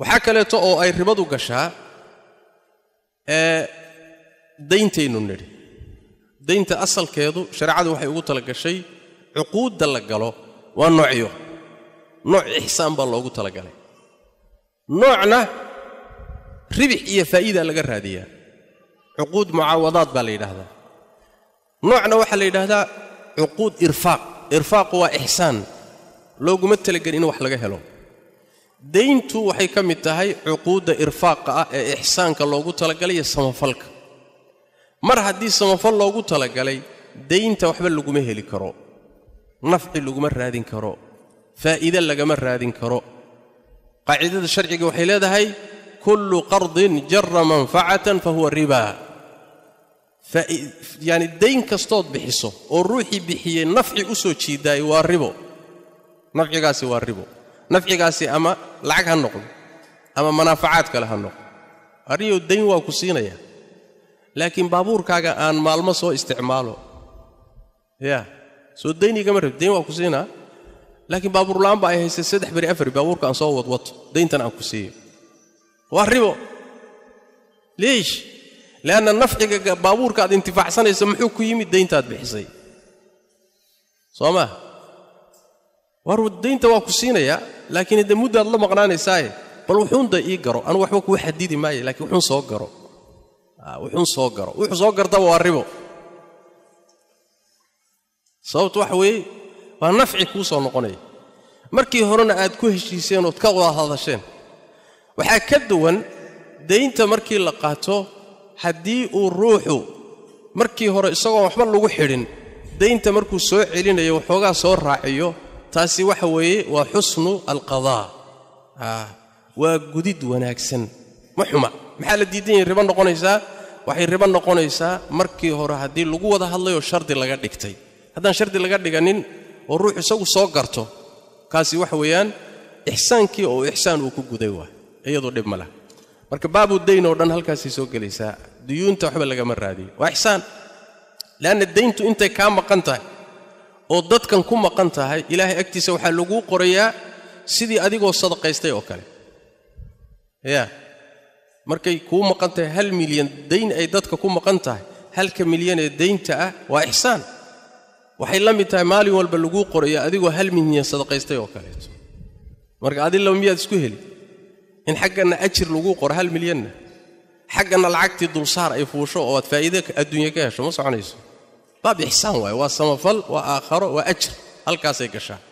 waxaa kaleeto oo ay ribadu gashaa ee dayntaynu nidhi daynta asalkeedu shareecadu waxay ugu tala gashay cuquudda la galo waa noocyo nooc ixsaan baa loogu talagalay noocna ribix iyo faa'iida laga raadiyaa cuquud mucaawadaad baa la yidhaahdaa noocna waxaa la yidhaahdaa cuquud irfaaq irfaaqu waa ixsaan looguma talagelin in wax laga helo dayntu waxay ka mid tahay cuquudda irfaaqa ah ee ixsaanka loogu talagalay iyo samafalka mar haddii samafal loogu talagalay daynta waxba laguma heli karo nafci laguma raadin karo faa'iide lagama raadin karo qaacidada sharciga waxay leedahay kullu qardin jara manfacatan fa huwa ribaa yacni dayn kastood bixiso oo ruuxii bixiyey nafci u soo jiidaayo waa ribo nafcigaasi waa ribo nafcigaasi ama lacag ha noqdo ama manaafacaad kale ha noqdo ariyo dayn waa ku siinaya laakiin baabuurkaaga aan maalmo soo isticmaalo ya soo daynigama rab dayn waa ku siinaa laakiin baabuurla'aan ba ay haystay saddex beri afar baabuurka aan soo wadwato dayntan aan ku siiyo waa ribo liish lanna nafciga baabuurka aad intifaacsanaysa muxuu ku yimid dayntaad bixisay soo maa war daynta waa ku siinayaa laakiin de muddaad la maqnaanaysaaye bal wuxuunda ii garo anu waxba kuu xadidi maayo lakiin wuxuun soo garo wuxuun soo garo wuxuu soo gartaba waa ribo sababtu waxa weeye waa nafci kuu soo noqonaya markii horena aad ku heshiiseen ood ka wada hadasheen waxaa ka duwan daynta markii la qaato haddii uu ruuxu markii hore isagoon waxba lagu xidhin daynta markuu soo celinayo waxoogaa soo raaciyo taasi waxa weeye waa xusnu alqadaa ah, waa gudid wanaagsan ma xuma maxaa la diidan yahay ribo noqonaysaa waxay ribo noqonaysaa markii hore haddii lagu wada hadlayoo shardi laga dhigtay haddaan shardi laga dhiganin oo ruux isagu soo garto kaasi waxa weeyaan ixsaankii oo ixsaan uu ku guday waay iyadoo dhib ma lah marka baabu dayn oo dhan halkaasay soo gelaysaa duyuunta waxba lagama raadiyo waa ixsaan leanna dayntu intay kaa maqan tahay oo dadkan ku maqan tahay ilaahay agtiisa waxaa laguu qorayaa sidii adigoo sadaqaystay oo kale yaa markay kuu maqan tahay hal milyan dayn ay dadka ku maqan tahay halka milyan ee daynta ah waa ixsaan waxay la mid tahay maalin walba laguu qorayaa adigoo hal milyan sadaqaystay oo kaleeto marka adilaba miyaad isku heli in xagganna ajir laguu qoro hal milyanna xagganna lacagtii dulsaar ay fuusho oo aad faa'iide adduunye ka hesho ma soconayso باب إحسان واي فل وآخر وأجر هل كاسي قشان